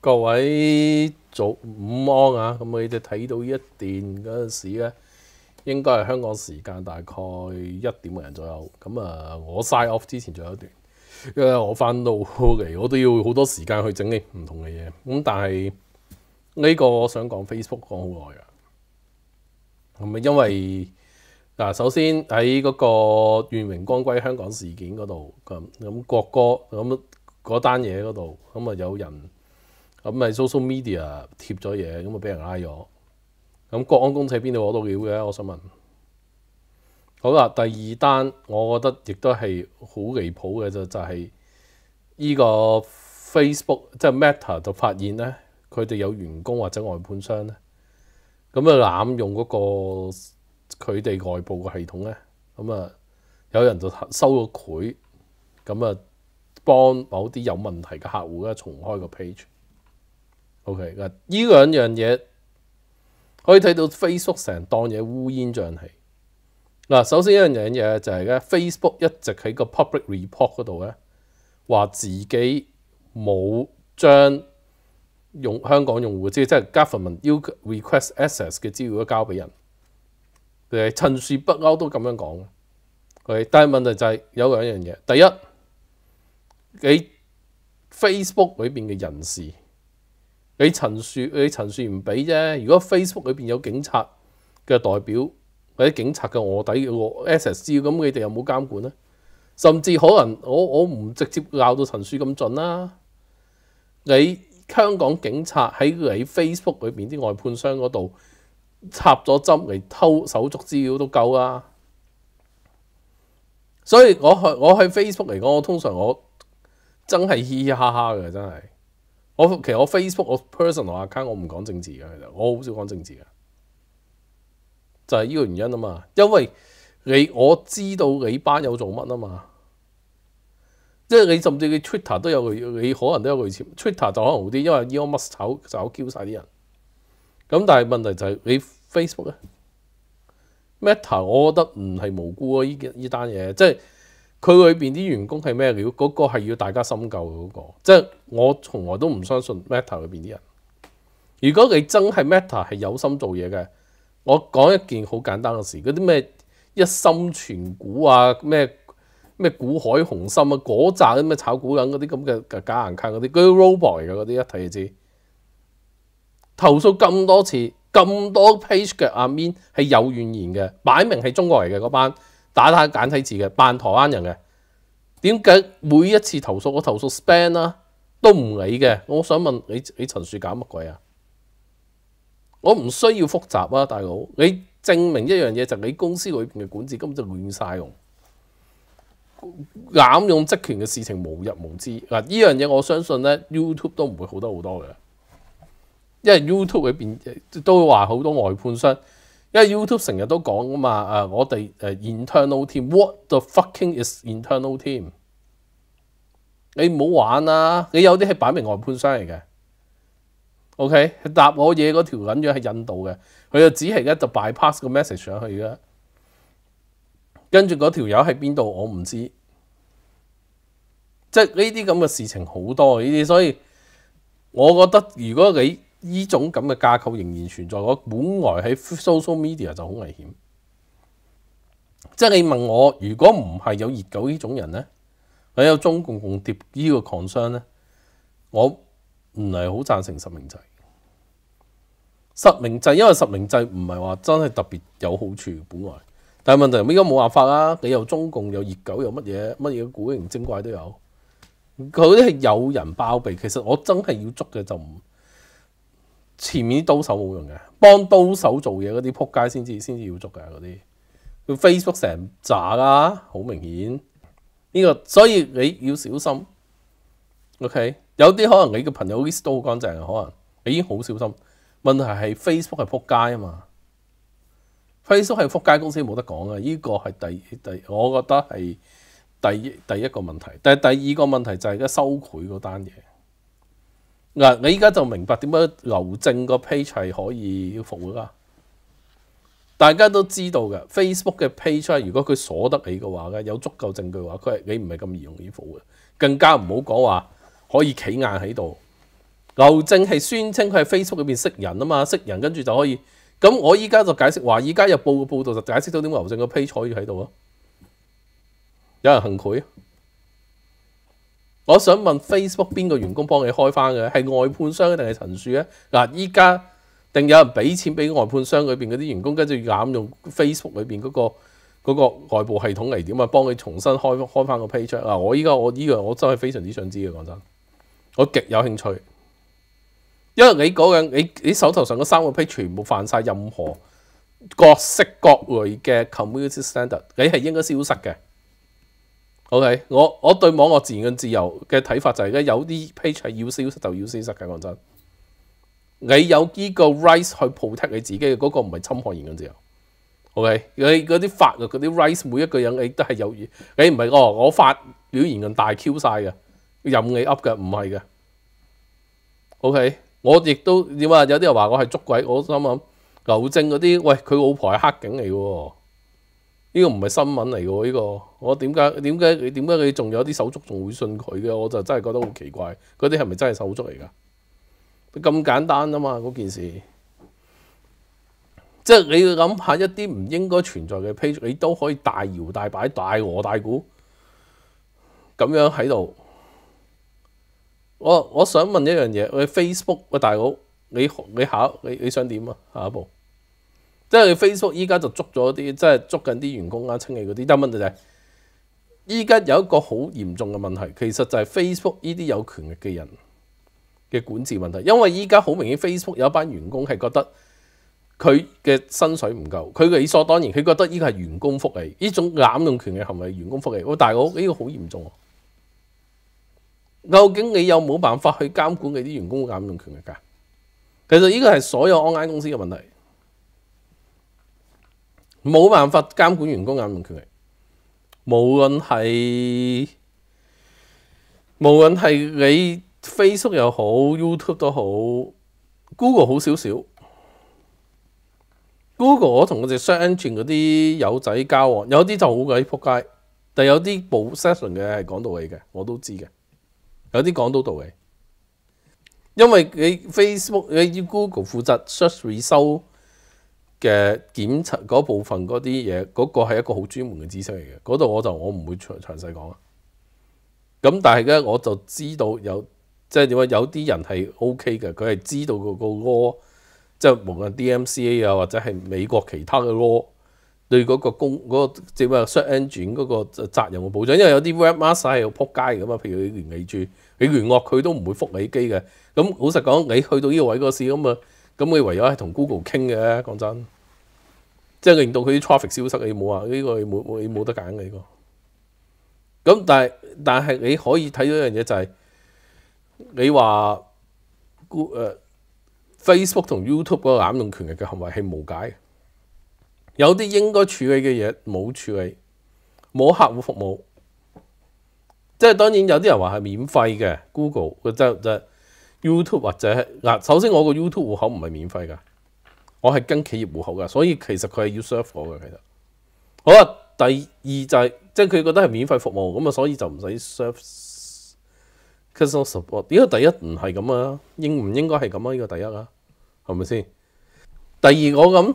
各位早午安啊！咁你哋睇到一段嗰阵时咧，应该系香港时间大概一点零人左右。咁啊，我 s i g n off 之前仲有一段，因为我翻到嚟我都要好多时间去整理唔同嘅嘢。咁但系呢个我想讲 Facebook 讲好耐㗎。咁咪因為嗱，首先喺嗰個願榮光歸香港事件嗰度咁咁國歌咁嗰單嘢嗰度咁啊有人咁咪 social media 貼咗嘢咁啊俾人拉咗，咁國安公仔邊度攞到料嘅？我想問。好啦，第二單我覺得亦都係好離譜嘅啫，就係依個 Facebook 即系 Meta 就發現咧，佢哋有員工或者外判商咧。咁啊濫用嗰個佢哋外部嘅系統咧，咁啊有人就收咗佢，咁啊幫某啲有問題嘅客户咧重開個 page。OK，嗱呢兩樣嘢可以睇到 Facebook 成當嘢烏煙瘴氣。嗱，首先一樣嘢就係咧 Facebook 一直喺個 public report 嗰度咧話自己冇將。用香港用户即系即系 government 要 request access 嘅资料都交俾人，佢系陈树不嬲都咁样讲，系但系问题就系有两样嘢，第一，你 Facebook 里边嘅人士，你陈树你陈树唔俾啫，如果 Facebook 里边有警察嘅代表或者警察嘅卧底嘅 access 资料，咁你哋有冇监管咧？甚至可能我我唔直接闹到陈树咁准啦，你。香港警察喺你 Facebook 裏邊啲外判商嗰度插咗針嚟偷手續資料都夠啊！所以我去我喺 Facebook 嚟講，我通常我真係嘻嘻哈哈嘅，真係我其實我 Facebook 我 person 同 account 我唔講政治嘅，其實我好少講政治嘅，就係呢個原因啊嘛，因為你我知道你班友做乜啊嘛。即係你甚至你 Twitter 都有佢，你可能都有佢錢。Twitter 就可能好啲，因為 You Must 炒炒 Q 曬啲人。咁但係問題就係你 Facebook 咧，Meta 我覺得唔係無辜啊！依件依單嘢，即係佢裏邊啲員工係咩料？嗰個係要大家深究嘅嗰個。即係我從來都唔相信 Meta 裏邊啲人。如果你真係 Meta 係有心做嘢嘅，我講一件好簡單嘅事，嗰啲咩一心存股啊咩？咩古海雄心啊，嗰扎咩炒股人嗰啲咁嘅假硬卡嗰啲，佢 robot 嚟嘅嗰啲一睇就知。投訴咁多次咁多 page 嘅阿 Min 係有怨言嘅，擺明係中國嚟嘅嗰班打打簡體字嘅扮台灣人嘅，點解每一次投訴我投訴 span 啦都唔理嘅？我想問你你陳樹搞乜鬼啊？我唔需要複雜啊，大佬，你證明一樣嘢就你公司裏面嘅管治根本就亂晒用。滥用职权嘅事情无日无之嗱，呢样嘢我相信咧，YouTube 都唔会好得好多嘅，因为 YouTube 里边都会话好多外判商，因为 YouTube 成日都讲噶嘛，诶我哋诶 internal team，what the fucking is internal team？你唔好玩啦，你有啲系摆明外判商嚟嘅，OK？答我嘢嗰条撚样系印度嘅，佢就只系咧就 bypass 个 message 上去嘅。跟住嗰条友喺边度，我唔知。即系呢啲咁嘅事情好多呢啲，所以我觉得如果你呢种咁嘅架构仍然存在，我本來喺 social media 就好危险。即系你问我，如果唔系有热狗呢种人咧，有中共共跌呢个创商咧，我唔系好赞成實名制。實名制因为實名制唔系话真系特别有好处，本來。但系问题，应冇办法啦。你又中共又热狗又乜嘢乜嘢古形精怪都有，佢啲系有人包庇。其实我真系要捉嘅就唔前面啲刀手冇用嘅，帮刀手做嘢嗰啲扑街先至先至要捉嘅嗰啲。佢 Facebook 成渣啦，好明显呢个，所以你要小心。OK，有啲可能你嘅朋友 list 都好干净可能你已经好小心。问题系 Facebook 系扑街啊嘛。Facebook 係福佳公司冇得講啊！依個係第第，我覺得係第一第一個問題。但係第二個問題就係而家收佢嗰單嘢。嗱，你依家就明白點解劉正個 page 可以復活啦？大家都知道嘅，Facebook 嘅 page 如果佢鎖得起嘅話咧，有足夠證據話佢你唔係咁易容易復活，更加唔好講話可以企硬喺度。劉正係宣稱佢係 Facebook 嗰面識人啊嘛，識人跟住就可以。咁我依家就解釋話，而家日報嘅報道就解釋到點解牛證嘅批彩要喺度咯，有人恆啊！我想問 Facebook 邊個員工幫你開翻嘅係外判商定係陳樹咧？嗱，依家定有人俾錢俾外判商裏邊嗰啲員工跟住濫用 Facebook 裏邊嗰個嗰個外部系統嚟點啊？幫你重新開開翻個批 e 嗱，我依家我依樣我真係非常之想知嘅講真，我極有興趣。因為你嗰樣，你你手頭上嗰三個 page 全部犯晒任何各式各類嘅 community standard，你係應該消失嘅。OK，我我對網絡自然自由嘅睇法就係咧，有啲 page 要消失就要消失嘅。講真，你有呢個 rights 去 protect 你自己嘅嗰個唔係侵害言嘅自由。OK，你嗰啲法律嗰啲 rights，每一個人你都係有意。你唔係哦，我發表言論大 Q 晒嘅，任你 up 嘅，唔係嘅。OK。我亦都點啊？有啲人話我係捉鬼，我心諗牛正嗰啲喂，佢老婆係黑警嚟嘅喎，呢個唔係新聞嚟嘅喎，呢個我點解點解你點解你仲有啲手足仲會信佢嘅？我就真係覺得好奇怪，嗰啲係咪真係手足嚟㗎？咁簡單啊嘛，嗰件事，即係你要諗下一啲唔應該存在嘅批，你都可以大搖大擺、大鵝大鼓咁樣喺度。我我想問一樣嘢，我 Facebook 喂大佬，你你下你你想點啊？下一步，即係 Facebook 依家就捉咗啲，即係捉緊啲員工啊、清氣嗰啲。但問題就係，依家有一個好嚴重嘅問題，其實就係 Facebook 依啲有權力嘅人嘅管治問題。因為依家好明顯，Facebook 有一班員工係覺得佢嘅薪水唔夠，佢理所當然，佢覺得依個係員工福利。依種濫用權嘅行為，員工福利。喂大佬，呢個好嚴重。究竟你有冇办法去监管你啲员工嘅言论权力噶其实呢个系所有安 I 公司嘅问题，冇办法监管员工滥用权力，无论系无论系你 Facebook 又好 YouTube 都好 Google 好少少 Google，我同我哋相传嗰啲友仔交往，有啲就好鬼扑街，但有啲冇 session 嘅系讲道理嘅，我都知嘅。有啲讲到道理，因为你 Facebook、你要 Google 负责 search result 嘅检测嗰部分嗰啲嘢，嗰个系一个好专门嘅知识嚟嘅，嗰度我就我唔会长详细讲啦。咁但系咧，我就知道有即系点话，有啲人系 OK 嘅，佢系知道个个 law，即系无论 DMCA 啊或者系美国其他嘅 law。對嗰個工嗰個即係話 s h u t n g i n e 嗰個責任嘅保障，因為有啲 webmaster 係要仆街噶嘛，譬如你連你住你連惡佢都唔會復你機嘅。咁老實講，你去到呢個位個時咁啊，咁你唯有係同 Google 傾嘅。講真，即係令到佢啲 traffic 消失，你冇話呢個，你冇你冇得揀嘅呢個。咁但係但係你可以睇到一樣嘢就係，你話 Google、Facebook 同 YouTube 嗰個攬用權嘅行為係無解嘅。有啲應該處理嘅嘢冇處理，冇客戶服務，即係當然有啲人話係免費嘅 Google，即即 YouTube 或者嗱。首先我個 YouTube 户口唔係免費噶，我係跟企業户口噶，所以其實佢係要 serve 我嘅。其實好啦，第二就係即係佢覺得係免費服務咁啊，所以就唔使 serve customer support。呢個第一唔係咁啊，應唔應該係咁啊？呢個第一啊，係咪先？第二我咁。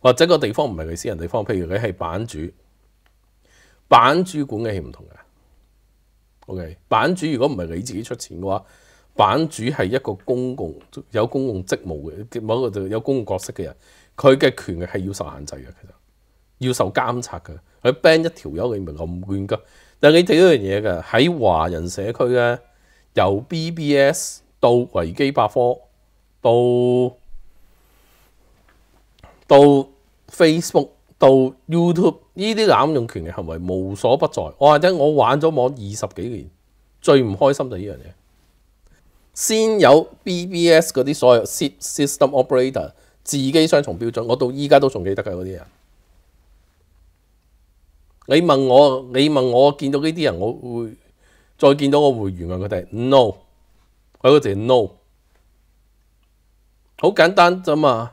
或者個地方唔係你私人地方，譬如你係版主，版主管嘅係唔同嘅。O K，版主如果唔係你自己出錢嘅話，版主係一個公共有公共職務嘅，某個有公共角色嘅人，佢嘅權力係要受限制嘅，其實要受監察嘅。佢 ban 一條友，你唔係咁官噶。但係你睇到樣嘢嘅喺華人社區咧，由 B B S 到維基百科到。到 Facebook 到 YouTube 呢啲濫用權嘅行為無所不在。我或者我玩咗網二十幾年，最唔開心就呢樣嘢。先有 BBS 嗰啲所有 system operator 自己雙重標準，我到依家都仲記得嘅嗰啲人。你問我，你問我見到呢啲人，我會再見到我會原諒佢哋。No，佢嗰時 no，好簡單咋嘛？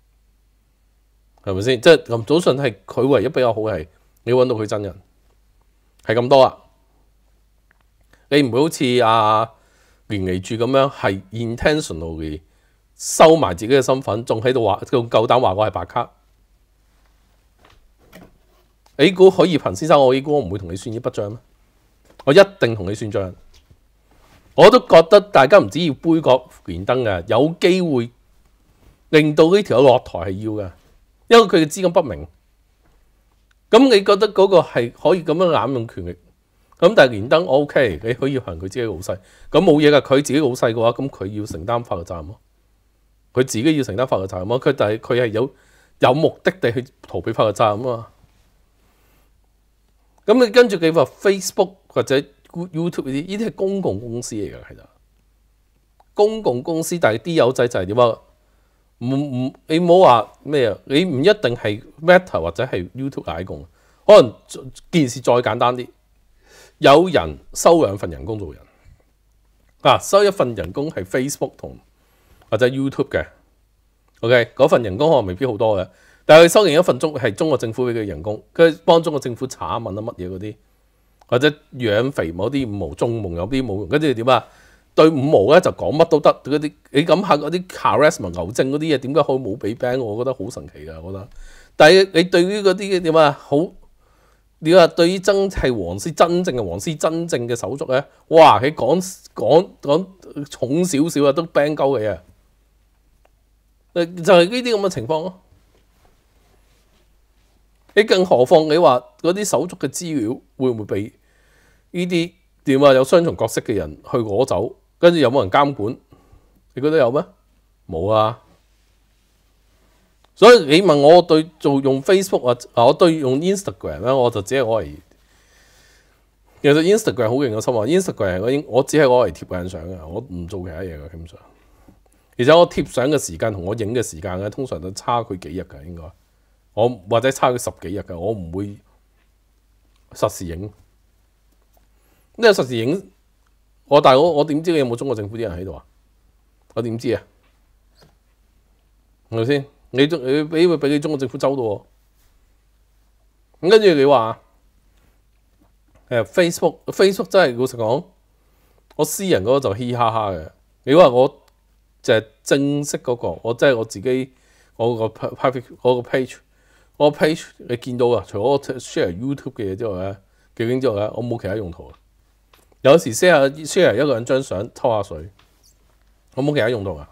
系咪先？即系咁，早顺系佢唯一比較好系，係，你揾到佢真人係咁多啊！你唔會好似阿連尼柱咁樣係 intentionally 收埋自己嘅身份，仲喺度話仲夠膽話我係白卡？你估許以平先生，我依股唔會同你算呢筆帳咩？我一定同你算帳。我都覺得大家唔止要杯葛连登嘅，有機會令到呢條落台係要嘅。因为佢嘅资金不明，咁你觉得嗰个系可以咁样滥用权力？咁但系连登 O K，你可以行佢自己好细，咁冇嘢噶。佢自己好细嘅话，咁佢要承担法律责任咯。佢自己要承担法律责任咯。佢但系佢系有有目的地去逃避法律责任啊嘛。咁你跟住佢话 Facebook 或者 YouTube 呢啲系公共公司嚟噶，其实公共公司但系啲友仔就系点啊？唔唔，你唔好话咩啊？你唔一定系 Meta 或者系 YouTube 解共，可能件事再简单啲，有人收两份人工做人啊，收一份人工系 Facebook 同或者 YouTube 嘅。OK，嗰份人工可能未必好多嘅，但系收完一份中系中国政府俾嘅人工，跟住帮中国政府查问啊乜嘢嗰啲，或者养肥某啲毛中夢有啲冇，用，跟住点啊？對五毛咧就講乜都得，嗰啲你諗下嗰啲 charisma 牛症嗰啲嘢，點解可以冇俾 b a n 我覺得好神奇噶，我覺得，但係你對於嗰啲點啊，好你話對於真係黃絲真正嘅黃絲真正嘅手足咧，哇！佢講講講重少少啊，都 band 鳩你啊！就係呢啲咁嘅情況咯。你更何況你話嗰啲手足嘅資料會唔會俾呢啲點啊有雙重角色嘅人去攞走？跟住有冇人监管？你觉得有咩？冇啊！所以你问我对做用 Facebook 啊，我对用 Instagram 咧，我就只系我嚟。其实 Instagram 好劲嘅心啊！Instagram 我影我只系我嚟贴緊相嘅，我唔做其他嘢嘅基本上。而且我贴相嘅时间同我影嘅时间咧，通常都差佢几日嘅应该。我或者差佢十几日嘅，我唔会实时影。呢、個实时影？我大佬，我點知你有冇中國政府啲人喺度啊？我點知啊？系咪先？你中你俾佢俾你中國政府收到喎？咁跟住你話诶 Facebook，Facebook 真係老实讲，我私人嗰個就嘻嘻哈哈嘅。你話我就正式嗰個，我真係我自己我個 page，我個 page，我 page 你見到啊？除咗 share YouTube 嘅嘢之外咧，究竟之外咧，我冇其他用途啊！有时 share share 一个人张相抽下水，有冇其他用途啊？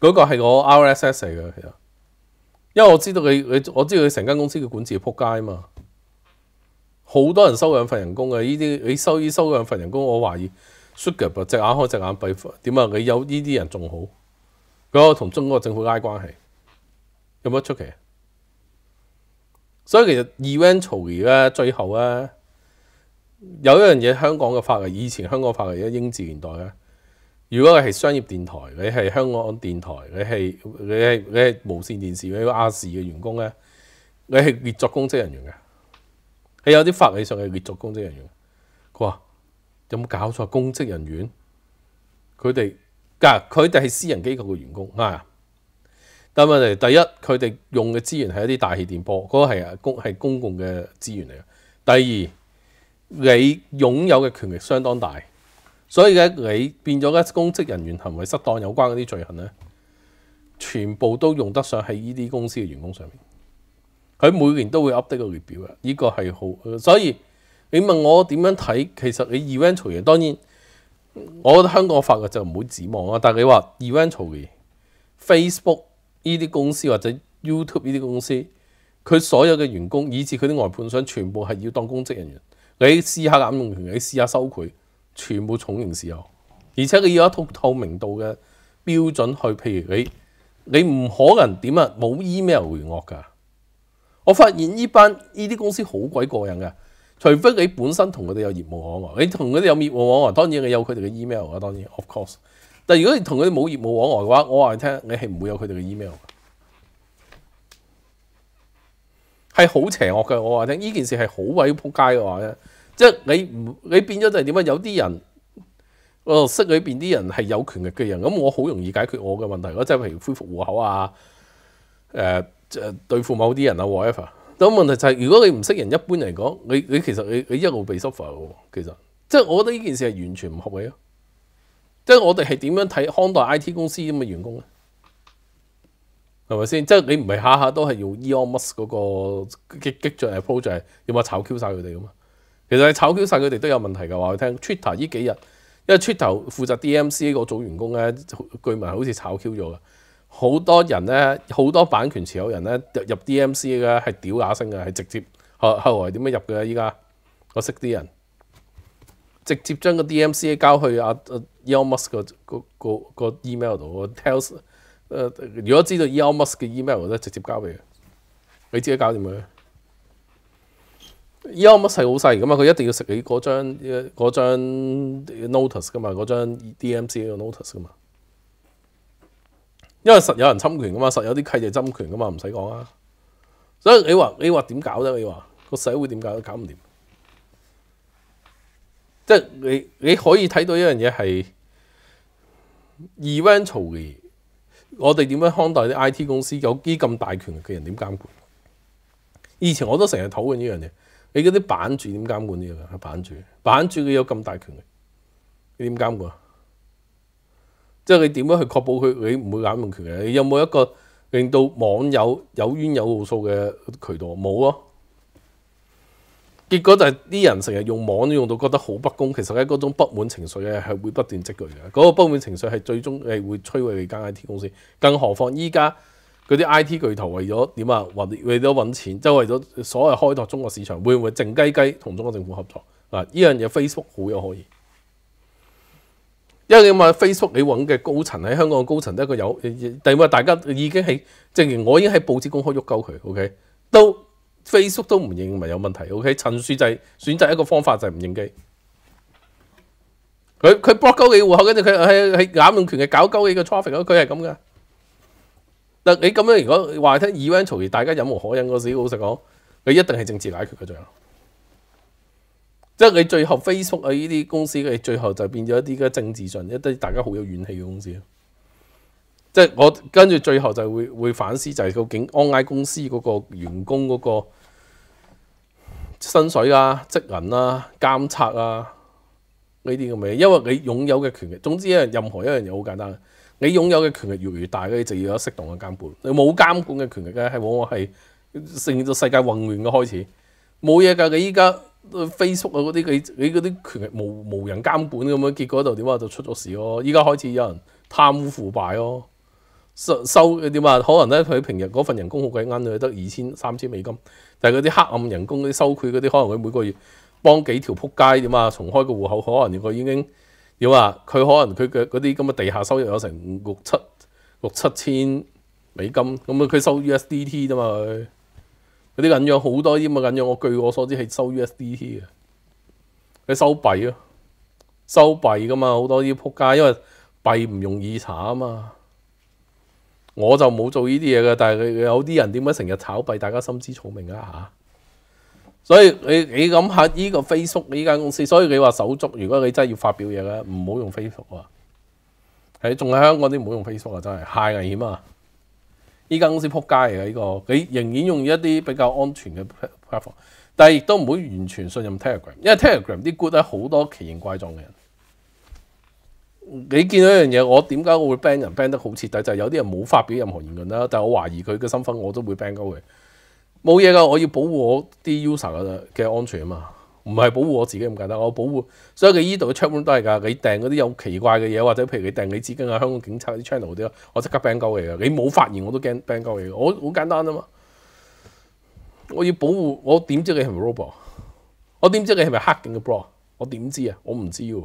嗰个系我 RSS 嚟嘅，其实因为我知道佢我知道佢成间公司嘅管治扑街啊嘛，好多人收两份人工嘅呢啲，你收依收两份人工，我怀疑 sugar 啊，只眼开只眼闭点啊？你有呢啲人仲好，佢同中国政府拉关系，有乜出奇啊？所以其实 eventually 咧，最后咧。有一样嘢，香港嘅法例，以前香港法例嘅英治年代咧，如果系商业电台，你系香港电台，你系你系你系无线电视，你个亚视嘅员工咧，你系列作公职人员嘅，你有啲法例上系列作公职人员。佢话有冇搞错？公职人员，佢哋，佢哋系私人机构嘅员工啊。但问题第一，佢哋用嘅资源系一啲大气电波，嗰个系公系公共嘅资源嚟嘅。第二。你擁有嘅權力相當大，所以咧你變咗咧公職人員行為失當有關嗰啲罪行咧，全部都用得上喺呢啲公司嘅員工上面。佢每年都會 update 個列表嘅，呢個係好。所以你問我點樣睇，其實你 eventual 嘅嘢當然我覺得香港法律就唔好指望啦。但係你話 eventual 嘅嘢，Facebook 呢啲公司或者 YouTube 呢啲公司，佢所有嘅員工以至佢啲外判商，全部係要當公職人員。你試下監用權，你試下收佢全部重刑事後，而且你要一套透明度嘅標準去。譬如你你唔可能點啊，冇 email 回惡㗎。我發現呢班呢啲公司好鬼過癮嘅，除非你本身同佢哋有業務往來，你同佢哋有業務往來，當然你有佢哋嘅 email 啊。當然 of course，但如果你同佢哋冇業務往來嘅話，我話你聽，你係唔會有佢哋嘅 email。係好邪惡嘅，我話聽呢件事係好鬼撲街嘅話咧，即係你唔你變咗就係點啊？有啲人，我識裏邊啲人係有權力嘅人，咁我好容易解決我嘅問題。我即係譬如恢復户口啊，誒即係對付某啲人啊 whatever。咁問題就係如果你唔識人，一般嚟講，你你其實你你一路被 suffer 嘅。其實即係我覺得呢件事係完全唔合理咯。即係我哋係點樣睇康待 I T 公司咁嘅員工咧？係咪先？即係你唔係下下都係用 Elon Musk 嗰個激激進 approach，係要咪炒 Q 晒佢哋噶嘛？其實你炒 Q 晒佢哋都有問題㗎話。佢聽 Twitter 呢幾日，因為 Twitter 負責 DMC 個組員工咧，據聞好似炒 Q 咗㗎。好多人咧，好多版權持有人咧入 DMC 嘅係屌下聲嘅，係直接後後來點樣入嘅？依家我識啲人，直接將個 DMC 交去阿 Elon Musk 個個個 email 度，我 tell。誒，如果知道 E.O. m u s k 嘅 email 都直接交俾你自己搞掂佢。E.O. m u s 係好細噶嘛，佢一定要食你嗰張嗰張 notice 噶嘛，嗰張 D.M.C 嘅 notice 噶嘛。因為實有人侵權噶嘛，實有啲契弟侵權噶嘛，唔使講啊。所以你話你話點搞啫？你話個社會點搞都搞唔掂。即係你你可以睇到一樣嘢係 event u a l y 我哋點樣看待啲 I T 公司有啲咁大權嘅人點監管？以前我都成日討論呢樣嘢，你嗰啲版主點監管呢樣啊？版主，版主佢有咁大權，你點監管？即係你點樣去確保佢你唔會濫用權嘅？你有冇一個令到網友有冤有訴嘅渠道？冇啊！結果就係啲人成日用網用到覺得好不公，其實喺嗰種不滿情緒咧係會不斷積聚嘅。嗰個不滿情緒係最終係會摧毀間 I T 公司。更何況依家嗰啲 I T 巨頭為咗點啊揾為咗揾錢，即係為咗所謂開拓中國市場，會唔會靜雞雞同中國政府合作嗱，依樣嘢 Facebook 好有可以，因為你問 Facebook 你揾嘅高層喺香港嘅高層都一個有，另外大家已經係正如我已經喺報紙公開喐鳩佢，OK 都。Facebook 都唔認咪有問題？O K，陳樹就選擇一個方法就唔認機，佢佢 block 高你户口，跟住佢係係攪用權嘅搞高你個 traffic，佢係咁噶。嗱，你咁樣如果話聽 event 潮，而大家忍無可忍嗰時，老實講，你一定係政治解決嘅最後，即係你最後 Facebook 啊呢啲公司嘅最後就變咗一啲嘅政治上一啲大家好有怨氣嘅公司。即系我跟住最後就會會反思，就係究竟安 I 公司嗰個員工嗰個薪水啊、職能啊、監察啊呢啲咁嘅，嘢，因為你擁有嘅權力，總之樣任何一樣嘢好簡單，你擁有嘅權力越嚟越大，你就要有適當嘅監管。你冇監管嘅權力咧，係往往係成咗世界混亂嘅開始。冇嘢噶，你依家 Facebook 啊嗰啲，你你嗰啲權力無無人監管咁樣，結果就點啊就出咗事咯。依家開始有人貪污腐敗咯。收收點啊？可能咧，佢平日嗰份人工好鬼啱，得二千三千美金。但係嗰啲黑暗人工嗰啲收佢嗰啲，可能佢每個月幫幾條撲街點啊？重開個户口，可能佢已經點啊？佢可能佢嘅嗰啲咁嘅地下收入有成六七六七千美金咁啊！佢收 USDT 啫嘛，佢嗰啲隱約好多啲嘛隱約。我據我所知係收 USDT 嘅，佢收幣咯，收幣噶嘛，好多啲撲街，因為幣唔容易查啊嘛。我就冇做呢啲嘢嘅，但係佢有啲人點解成日炒幣？大家心知肚明啊嚇！所以你你諗下呢個 Facebook 呢間公司，所以你話手足，如果你真係要發表嘢咧，唔好用 Facebook 啊！係仲係香港啲唔好用 Facebook 啊！真係太危險啊！呢間公司撲街嚟嘅呢個你仍然用一啲比較安全嘅 platform，但係亦都唔好完全信任 Telegram，因為 Telegram 啲 good 咧好多奇形怪狀嘅人。你見到一樣嘢，我點解會 ban 人 ban 得好徹底？就係有啲人冇發表任何言論啦，但我懷疑佢嘅身份，我都會 ban 鳩佢。冇嘢噶，我要保護我啲 user 嘅安全啊嘛，唔係保護我自己咁簡單。我保護，所以佢呢度嘅 channel 都係㗎。你訂嗰啲有奇怪嘅嘢，或者譬如你訂你志巾啊、香港警察啲 channel 啲我即刻 ban 鳩你嘅。你冇發言我都驚 ban 鳩你，我好簡單啊嘛。我要保護我點知你係咪 robot？我點知你係咪黑警嘅 b o 我點知啊？我唔知喎。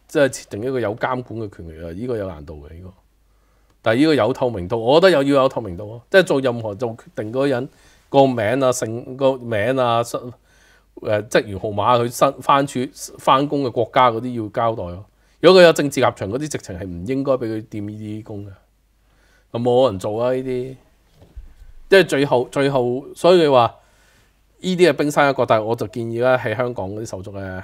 即係設定一個有監管嘅權力啊！依個有難度嘅，呢個。但係呢個有透明度，我覺得又要有透明度咯。即係做任何做決定嗰個人個名啊、姓、個名啊、誒職員號碼，佢翻處翻工嘅國家嗰啲要交代咯。如果佢有政治立場，嗰啲直情係唔應該俾佢掂呢啲工嘅，咁冇人做啊！呢啲，即係最後最後，所以你話呢啲係冰山一角，但係我就建議啦，喺香港嗰啲手續咧。